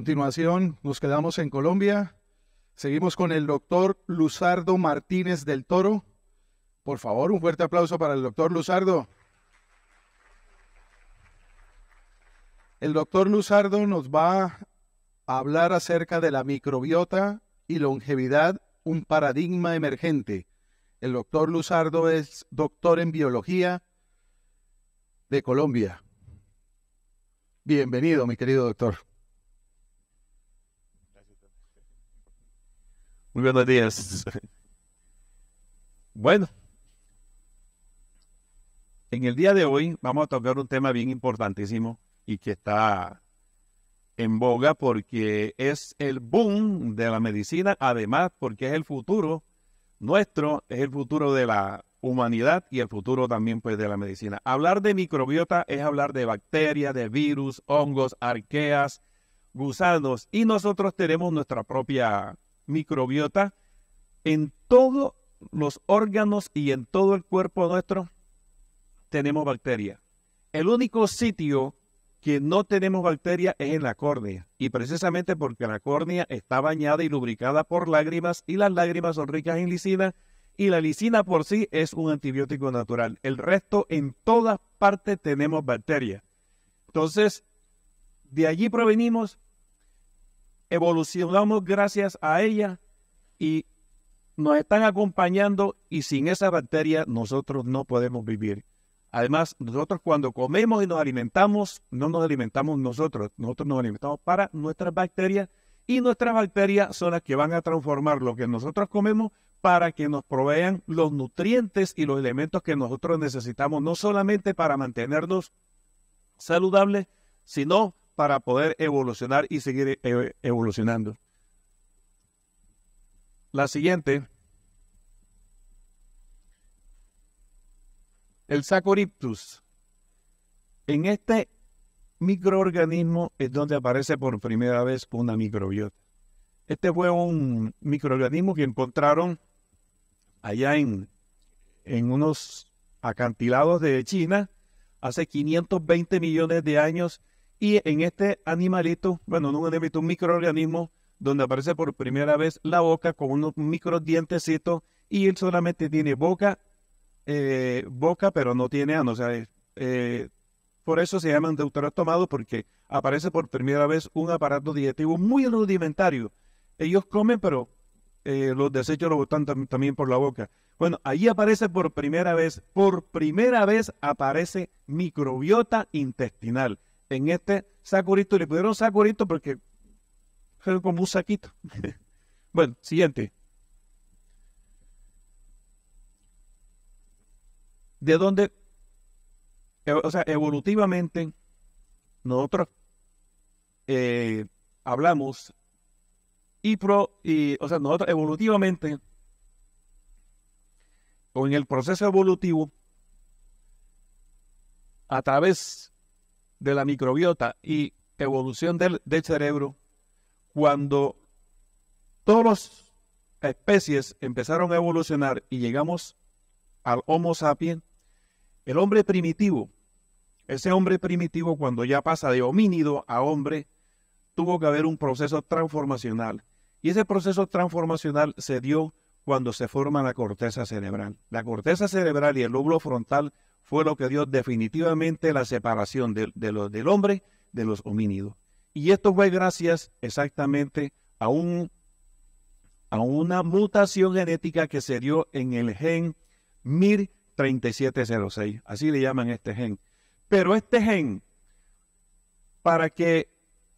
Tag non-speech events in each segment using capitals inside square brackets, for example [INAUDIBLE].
continuación nos quedamos en Colombia. Seguimos con el doctor Luzardo Martínez del Toro. Por favor, un fuerte aplauso para el doctor Luzardo. El doctor Luzardo nos va a hablar acerca de la microbiota y longevidad, un paradigma emergente. El doctor Luzardo es doctor en biología de Colombia. Bienvenido, mi querido doctor. Muy buenos días. Bueno, en el día de hoy vamos a tocar un tema bien importantísimo y que está en boga porque es el boom de la medicina, además porque es el futuro nuestro, es el futuro de la humanidad y el futuro también pues de la medicina. Hablar de microbiota es hablar de bacterias, de virus, hongos, arqueas, gusanos y nosotros tenemos nuestra propia microbiota en todos los órganos y en todo el cuerpo nuestro tenemos bacterias. El único sitio que no tenemos bacterias es en la córnea. Y precisamente porque la córnea está bañada y lubricada por lágrimas y las lágrimas son ricas en lisina y la lisina por sí es un antibiótico natural. El resto en todas partes tenemos bacterias. Entonces, de allí provenimos evolucionamos gracias a ella y nos están acompañando y sin esa bacteria nosotros no podemos vivir. Además, nosotros cuando comemos y nos alimentamos, no nos alimentamos nosotros, nosotros nos alimentamos para nuestras bacterias y nuestras bacterias son las que van a transformar lo que nosotros comemos para que nos provean los nutrientes y los elementos que nosotros necesitamos, no solamente para mantenernos saludables, sino para poder evolucionar y seguir eh, evolucionando. La siguiente. El Sacoriptus. En este microorganismo es donde aparece por primera vez una microbiota. Este fue un microorganismo que encontraron allá en, unos acantilados de China hace 520 millones de años y en este animalito, bueno, no un animalito, un microorganismo, donde aparece por primera vez la boca con unos micro dientecitos y él solamente tiene boca, eh, boca, pero no tiene ano. O sea, eh, por eso se llaman deuterostomados, porque aparece por primera vez un aparato digestivo muy rudimentario. Ellos comen, pero eh, los desechos los botan también por la boca. Bueno, ahí aparece por primera vez, por primera vez aparece microbiota intestinal en este sacurito, le pudieron sacurito porque fue como un saquito. [LAUGHS] bueno, siguiente. De dónde, eh, o sea, evolutivamente, nosotros eh, hablamos y, pro, y, o sea, nosotros evolutivamente, o en el proceso evolutivo, a través de la microbiota y evolución del, cerebro cuando todas las especies empezaron a evolucionar y llegamos al Homo sapiens, el hombre primitivo, ese hombre primitivo cuando ya pasa de homínido a hombre, tuvo que haber un proceso transformacional. Y ese proceso transformacional se dio cuando se forma la corteza cerebral. La corteza cerebral y el lóbulo frontal fue lo que dio definitivamente la separación de, del hombre de los homínidos. Y esto fue gracias exactamente a, a una mutación genética que se dio en el gen MIR3706. Así le llaman este gen. Pero este gen, para que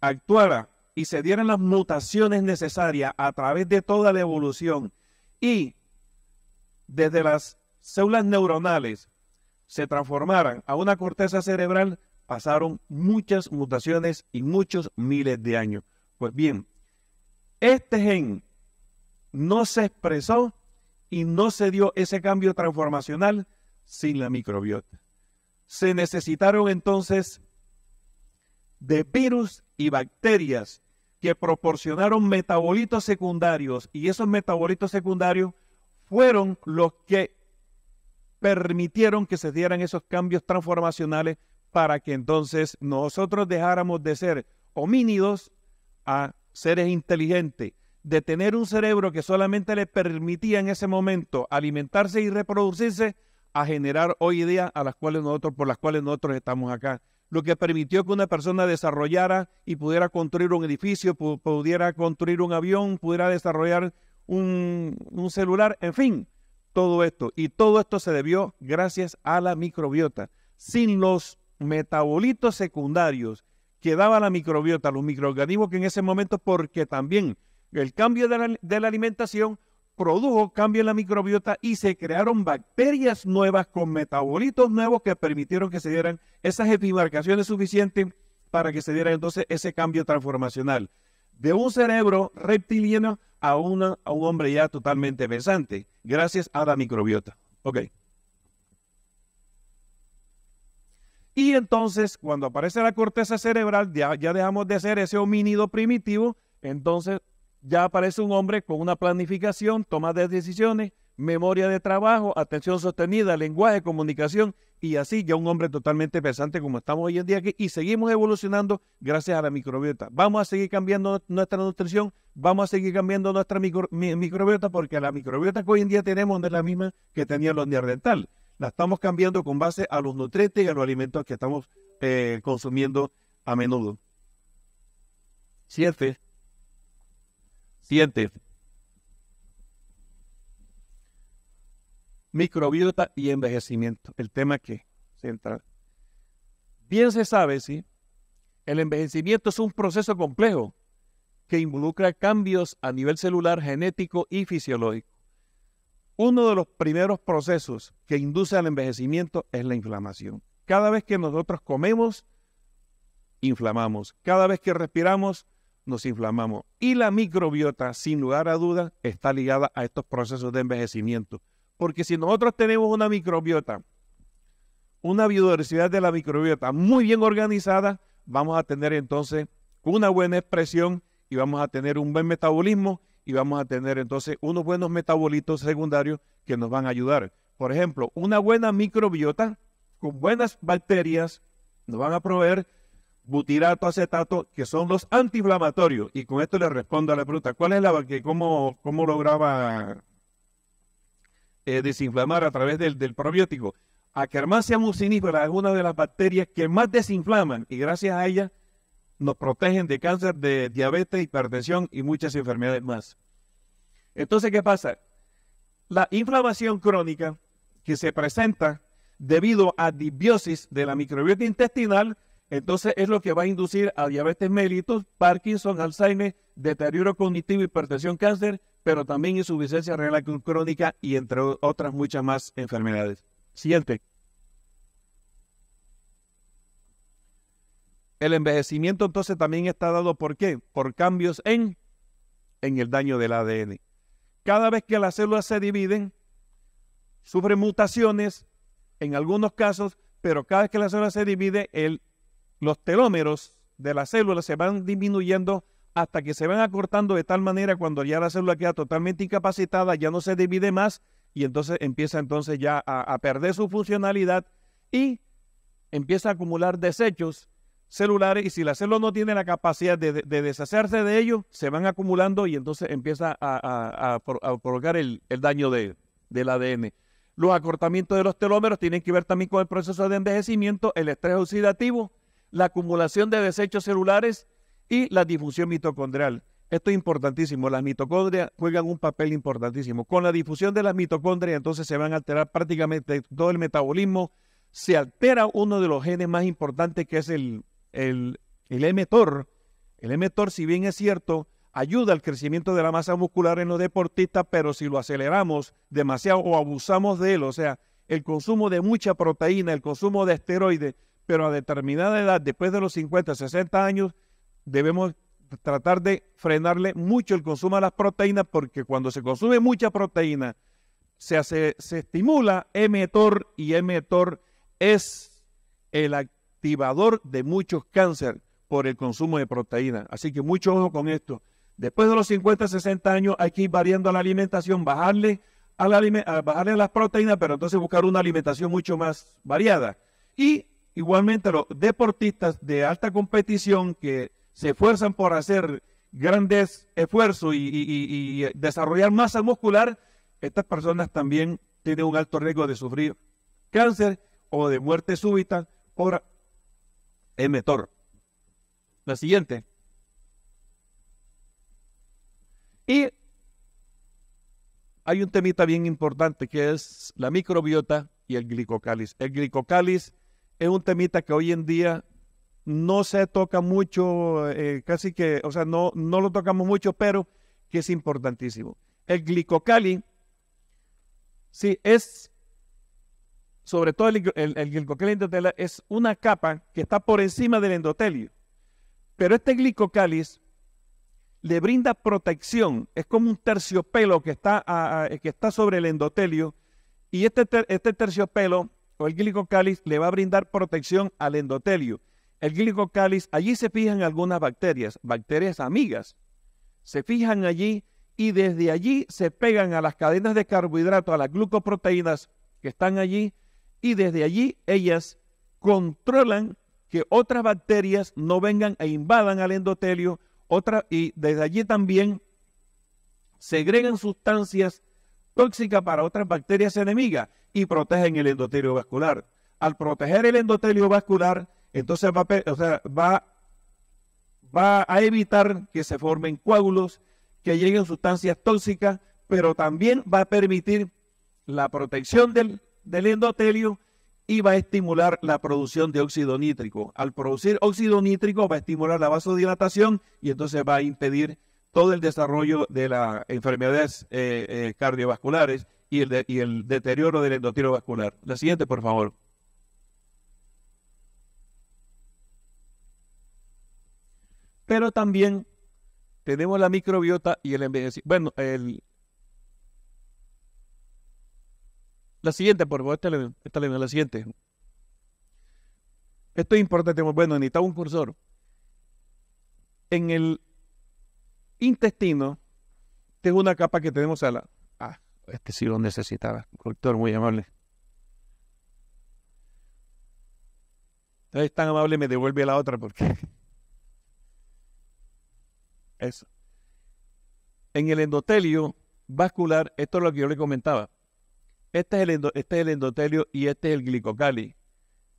actuara y se dieran las mutaciones necesarias a través de toda la evolución y desde las células neuronales se transformaran a una corteza cerebral, pasaron muchas mutaciones y muchos miles de años. Pues bien, este gen no se expresó y no se dio ese cambio transformacional sin la microbiota. Se necesitaron entonces de virus y bacterias que proporcionaron metabolitos secundarios y esos metabolitos secundarios fueron los que permitieron que se dieran esos cambios transformacionales para que entonces nosotros dejáramos de ser homínidos a seres inteligentes, de tener un cerebro que solamente le permitía en ese momento alimentarse y reproducirse, a generar hoy día a las cuales nosotros, por las cuales nosotros estamos acá. Lo que permitió que una persona desarrollara y pudiera construir un edificio, pudiera construir un avión, pudiera desarrollar un, un celular, en fin, todo esto. Y todo esto se debió gracias a la microbiota. Sin los metabolitos secundarios que daba la microbiota, los microorganismos que en ese momento, porque también el cambio de la, alimentación produjo cambio en la microbiota y se crearon bacterias nuevas con metabolitos nuevos que permitieron que se dieran esas epimarcaciones suficientes para que se diera entonces ese cambio transformacional de un cerebro reptiliano a, un hombre ya totalmente pesante, gracias a la microbiota. Ok. Y entonces, cuando aparece la corteza cerebral, ya, ya dejamos de ser ese homínido primitivo, entonces ya aparece un hombre con una planificación, toma de decisiones, memoria de trabajo, atención sostenida, lenguaje, comunicación y así ya un hombre totalmente pesante como estamos hoy en día aquí y seguimos evolucionando gracias a la microbiota. Vamos a seguir cambiando nuestra nutrición, vamos a seguir cambiando nuestra microbiota porque la microbiota que hoy en día tenemos no es la misma que tenía los neandertales. La estamos cambiando con base a los nutrientes y a los alimentos que estamos eh, consumiendo a menudo. Siete. Siete. microbiota y envejecimiento, el tema que central. Bien se sabe, sí, el envejecimiento es un proceso complejo que involucra cambios a nivel celular, genético y fisiológico. Uno de los primeros procesos que induce al envejecimiento es la inflamación. Cada vez que nosotros comemos, inflamamos. Cada vez que respiramos, nos inflamamos. Y la microbiota, sin lugar a dudas, está ligada a estos procesos de envejecimiento. Porque si nosotros tenemos una microbiota, una biodiversidad de la microbiota muy bien organizada, vamos a tener entonces una buena expresión y vamos a tener un buen metabolismo y vamos a tener entonces unos buenos metabolitos secundarios que nos van a ayudar. Por ejemplo, una buena microbiota con buenas bacterias nos van a proveer butirato, acetato, que son los antiinflamatorios. Y con esto le respondo a la pregunta, ¿cuál es la que cómo lograba eh, desinflamar a través del, probiótico, a que mucinífera es una de las bacterias que más desinflaman y gracias a ella nos protegen de cáncer, de diabetes, hipertensión y muchas enfermedades más. Entonces, ¿qué pasa? La inflamación crónica que se presenta debido a dibiosis de la microbiota intestinal, entonces es lo que va a inducir a diabetes mellitus, Parkinson, Alzheimer, deterioro cognitivo, hipertensión, cáncer pero también insuficiencia renal crónica y entre otras muchas más enfermedades. Siguiente. El envejecimiento entonces también está dado por qué? Por cambios en, en el daño del ADN. Cada vez que las células se dividen, sufren mutaciones en algunos casos, pero cada vez que la célula se divide, el, los telómeros de las células se van disminuyendo hasta que se van acortando de tal manera cuando ya la célula queda totalmente incapacitada, ya no se divide más y entonces empieza entonces ya a, perder su funcionalidad y empieza a acumular desechos celulares y si la célula no tiene la capacidad de, deshacerse de ellos, se van acumulando y entonces empieza a, provocar el, daño del ADN. Los acortamientos de los telómeros tienen que ver también con el proceso de envejecimiento, el estrés oxidativo, la acumulación de desechos celulares y la difusión mitocondrial. Esto es importantísimo. Las mitocondrias juegan un papel importantísimo. Con la difusión de las mitocondrias, entonces se van a alterar prácticamente todo el metabolismo. Se altera uno de los genes más importantes que es el, el, el mTOR. El mTOR, si bien es cierto, ayuda al crecimiento de la masa muscular en los deportistas, pero si lo aceleramos demasiado o abusamos de él, o sea, el consumo de mucha proteína, el consumo de esteroides, pero a determinada edad, después de los 50, 60 años, debemos tratar de frenarle mucho el consumo de las proteínas porque cuando se consume mucha proteína se, se estimula mTOR y mTOR es el activador de muchos cánceres por el consumo de proteína. Así que mucho ojo con esto. Después de los 50, 60 años hay que ir variando la alimentación, bajarle a, bajarle las proteínas, pero entonces buscar una alimentación mucho más variada. Y igualmente los deportistas de alta competición que se esfuerzan por hacer grandes esfuerzos y, desarrollar masa muscular, estas personas también tienen un alto riesgo de sufrir cáncer o de muerte súbita por emetor. La siguiente. Y hay un temita bien importante que es la microbiota y el glicocalis. El glicocalis es un temita que hoy en día no se toca mucho, eh, casi que, o sea, no, no lo tocamos mucho, pero que es importantísimo. El glicocali, sí, es, sobre todo el, el, es una capa que está por encima del endotelio. Pero este glicocalis le brinda protección, es como un terciopelo que está, que está sobre el endotelio, y este, este terciopelo o el glicocalis le va a brindar protección al endotelio el glicocalis, allí se fijan algunas bacterias, bacterias amigas. Se fijan allí y desde allí se pegan a las cadenas de carbohidratos, a las glucoproteínas que están allí y desde allí ellas controlan que otras bacterias no vengan e invadan al endotelio otra, y desde allí también segregan sustancias tóxicas para otras bacterias enemigas y protegen el endotelio vascular. Al proteger el endotelio vascular, entonces va, o va, a evitar que se formen coágulos, que lleguen sustancias tóxicas, pero también va a permitir la protección del, endotelio y va a estimular la producción de óxido nítrico. Al producir óxido nítrico va a estimular la vasodilatación y entonces va a impedir todo el desarrollo de las enfermedades eh, eh, cardiovasculares y el, y el deterioro del endotelio vascular. La siguiente, por favor. Pero también tenemos la microbiota y el envejecimiento. Bueno, el... La siguiente, por favor, esta, esta, la siguiente. Esto es importante. Bueno, necesitamos un cursor. En el intestino, tengo una capa que tenemos a la. Ah, este sí lo necesitaba. Doctor, muy amable. es tan amable me devuelve la otra porque. [LAUGHS] Eso. En el endotelio vascular, esto es lo que yo le comentaba. Este es el, este endotelio y este es el glicocali.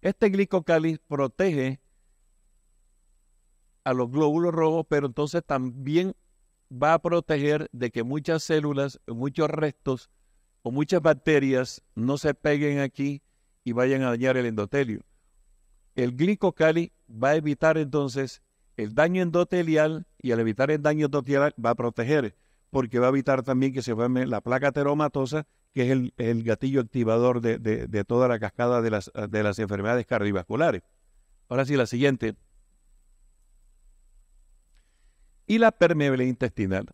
Este glicocáliz protege a los glóbulos rojos, pero entonces también va a proteger de que muchas células, muchos restos o muchas bacterias no se peguen aquí y vayan a dañar el endotelio. El glicocali va a evitar entonces el daño endotelial y al evitar el daño total va a proteger, porque va a evitar también que se forme la placa teromatosa, que es el, gatillo activador de, toda la cascada de las, enfermedades cardiovasculares. Ahora sí, la siguiente. Y la permeabilidad intestinal.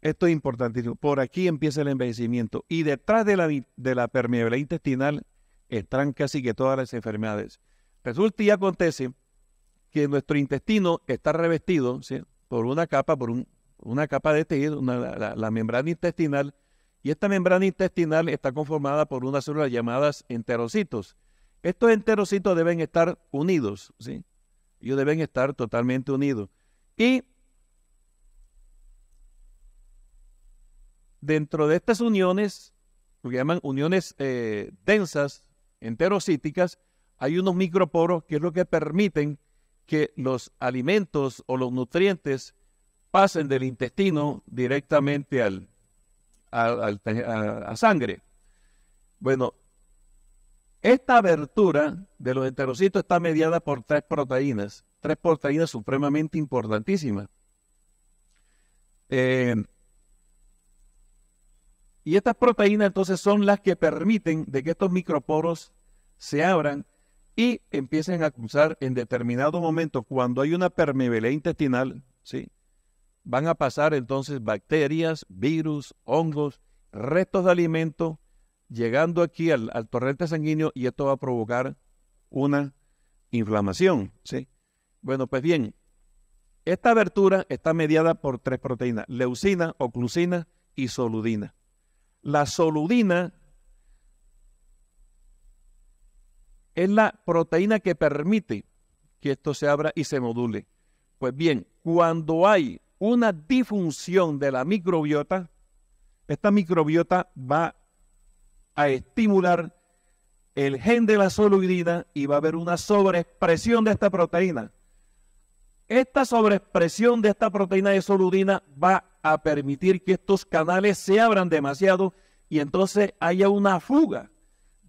Esto es importantísimo. Por aquí empieza el envejecimiento y detrás de la, de permeabilidad intestinal están casi que todas las enfermedades. Resulta y acontece que nuestro intestino está revestido, ¿sí? por una capa, por una capa de tejido, la, membrana intestinal, y esta membrana intestinal está conformada por unas células llamadas enterocitos. Estos enterocitos deben estar unidos, ¿sí? Ellos deben estar totalmente unidos. Y dentro de estas uniones, lo que llaman uniones eh, densas, enterocíticas, hay unos microporos que es lo que permiten que los alimentos o los nutrientes pasen del intestino directamente al, a, sangre. Bueno, esta abertura de los enterocitos está mediada por tres proteínas, tres proteínas supremamente importantísimas. Eh, y estas proteínas entonces son las que permiten de que estos microporos se abran y empiecen a cruzar en determinado momento, cuando hay una permeabilidad intestinal, ¿sí? van a pasar entonces bacterias, virus, hongos, restos de alimento, llegando aquí al, torrente sanguíneo y esto va a provocar una inflamación. ¿sí? Bueno, pues bien, esta abertura está mediada por tres proteínas, leucina, oclusina y soludina. La soludina es la proteína que permite que esto se abra y se module. Pues bien, cuando hay una disfunción de la microbiota, esta microbiota va a estimular el gen de la soludina y va a haber una sobreexpresión de esta proteína. Esta sobreexpresión de esta proteína de soludina va a permitir que estos canales se abran demasiado y entonces haya una fuga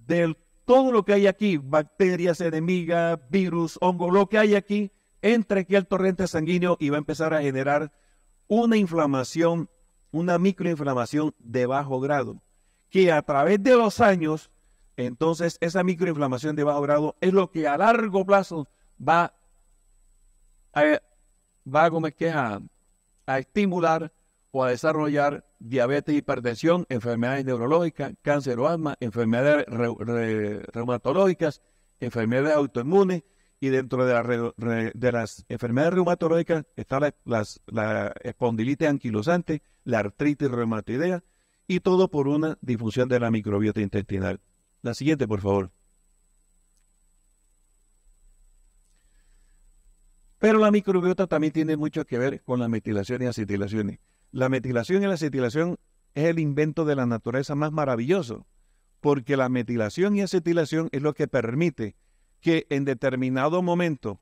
del todo lo que hay aquí, bacterias enemigas, virus, hongo, lo que hay aquí, entra aquí al torrente sanguíneo y va a empezar a generar una inflamación, una microinflamación de bajo grado, que a través de los años, entonces esa microinflamación de bajo grado es lo que a largo plazo va a, eh, va a, a estimular o a desarrollar diabetes, hipertensión, enfermedades neurológicas, cáncer o asma, enfermedades reumatológicas, enfermedades autoinmunes y dentro de, las enfermedades reumatológicas está la, espondilitis anquilosante, la artritis reumatoidea y todo por una difusión de la microbiota intestinal. La siguiente, por favor. Pero la microbiota también tiene mucho que ver con las metilaciones y acetilaciones. La metilación y la acetilación es el invento de la naturaleza más maravilloso, porque la metilación y acetilación es lo que permite que en determinado momento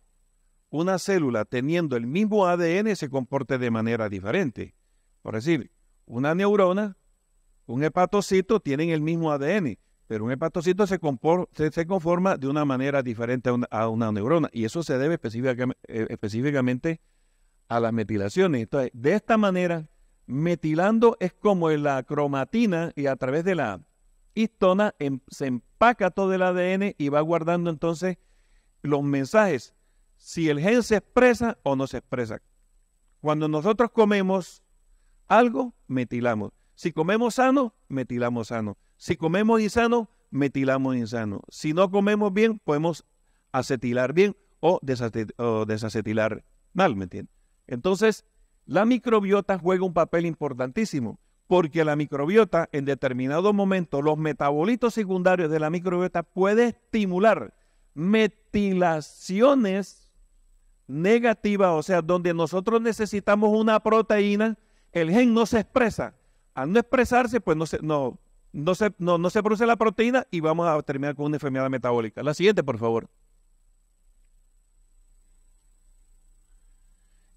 una célula teniendo el mismo ADN se comporte de manera diferente. Por decir, una neurona, un hepatocito tienen el mismo ADN, pero un hepatocito se, se conforma de una manera diferente a una, neurona y eso se debe específicamente, eh, específicamente a las metilaciones. Entonces, de esta manera, Metilando es como la cromatina y a través de la histona em, se empaca todo el ADN y va guardando entonces los mensajes, si el gen se expresa o no se expresa. Cuando nosotros comemos algo, metilamos. Si comemos sano, metilamos sano. Si comemos insano, metilamos insano. Si no comemos bien, podemos acetilar bien o, o desacetilar mal, ¿me entiendes? Entonces, la microbiota juega un papel importantísimo porque la microbiota en determinado momento, los metabolitos secundarios de la microbiota puede estimular metilaciones negativas, o sea, donde nosotros necesitamos una proteína, el gen no se expresa. Al no expresarse, pues no no, no se, no se produce la proteína y vamos a terminar con una enfermedad metabólica. La siguiente, por favor.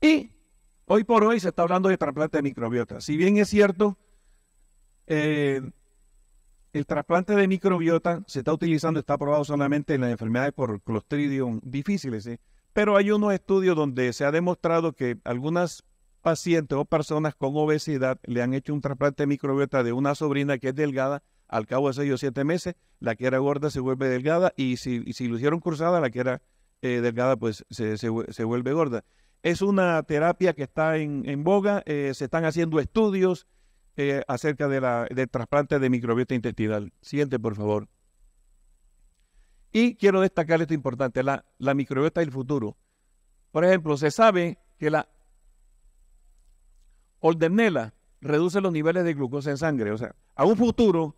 Y Hoy por hoy se está hablando de trasplante de microbiota. Si bien es cierto, eh, el trasplante de microbiota se está utilizando, está aprobado solamente en las enfermedades por Clostridium difíciles, ¿eh? pero hay unos estudios donde se ha demostrado que algunas pacientes o personas con obesidad le han hecho un trasplante de microbiota de una sobrina que es delgada, al cabo de seis o siete meses, la que era gorda se vuelve delgada y si, lo hicieron cruzada, la que era eh, delgada pues se vuelve gorda. Es una terapia que está en, boga, eh, se están haciendo estudios eh, acerca de del trasplante de microbiota intestinal. Siguiente, por favor. Y quiero destacar esto importante, la, microbiota del futuro. Por ejemplo, se sabe que la ordenela reduce los niveles de glucosa en sangre. O sea, a un futuro,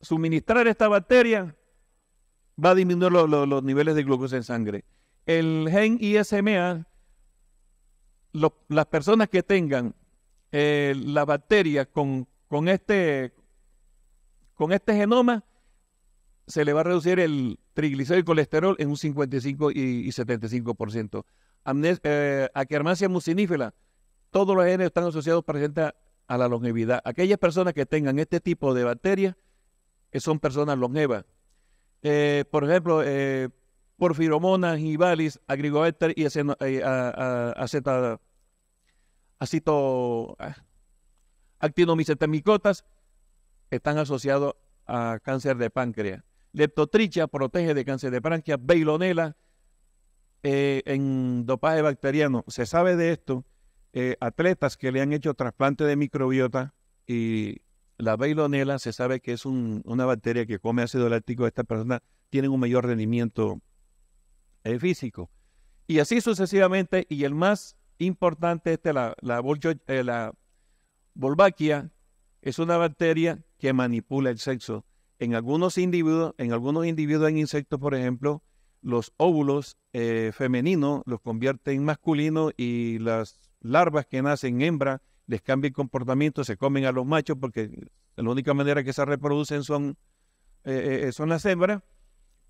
suministrar esta bacteria va a disminuir los niveles de glucosa en sangre. El gen ISMA las personas que tengan eh, la bacteria con, este, con este genoma, se le va a reducir el triglicérido y colesterol en un 55 y, 75%. a eh, mucinífera, todos los genes están asociados presenta a la longevidad. Aquellas personas que tengan este tipo de bacterias eh, son personas longevas. Eh, por ejemplo, porfiromonas y valis, y eh, a, ah, están asociados a cáncer de páncreas. Leptotrichia protege de cáncer de páncreas, beilonela eh, en dopaje bacteriano. Se sabe de esto, eh, atletas que le han hecho trasplante de microbiota y la beilonela se sabe que es una bacteria que come ácido láctico, Esta persona tienen un mayor rendimiento el eh, físico. Y así sucesivamente, y el más importante, este, la, la, eh, volvaquia, es una bacteria que manipula el sexo. En algunos individuos, en algunos individuos en insectos, por ejemplo, los óvulos eh, femeninos los convierten en masculinos y las larvas que nacen hembra les cambian comportamiento, se comen a los machos porque la única manera que se reproducen son, son las hembras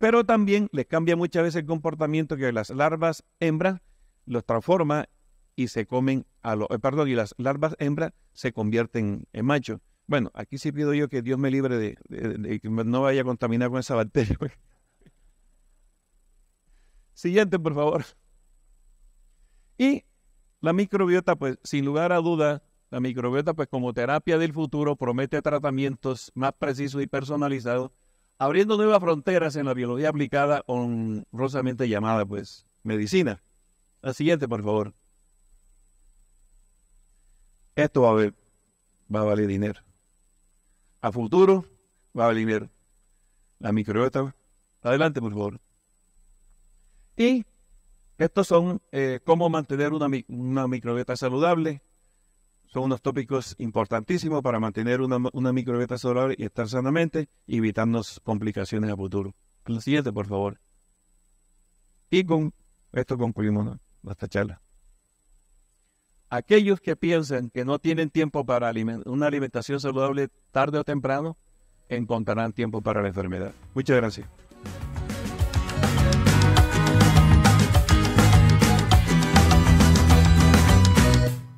pero también les cambia muchas veces el comportamiento que las larvas hembras los transforma y se comen a los, eh, perdón, y las larvas hembras se convierten en macho Bueno, aquí sí pido yo que Dios me libre de, de que no vaya a contaminar con esa bacteria. Pues. Siguiente, por favor. Y la microbiota, pues sin lugar a duda, la microbiota, pues como terapia del futuro, promete tratamientos más precisos y personalizados abriendo nuevas fronteras en la biología aplicada honrosamente llamada, pues, medicina. La siguiente, por favor. Esto va a, valer dinero. A futuro va a valer dinero. La microbiota. Adelante, por favor. Y estos son eh, cómo mantener una, una microbiota saludable, son unos tópicos importantísimos para mantener una, una microbiota saludable y estar sanamente, evitarnos complicaciones a futuro. Lo siguiente, por favor. Y con esto concluimos nuestra charla. Aquellos que piensan que no tienen tiempo para una alimentación saludable tarde o temprano, encontrarán tiempo para la enfermedad. Muchas gracias.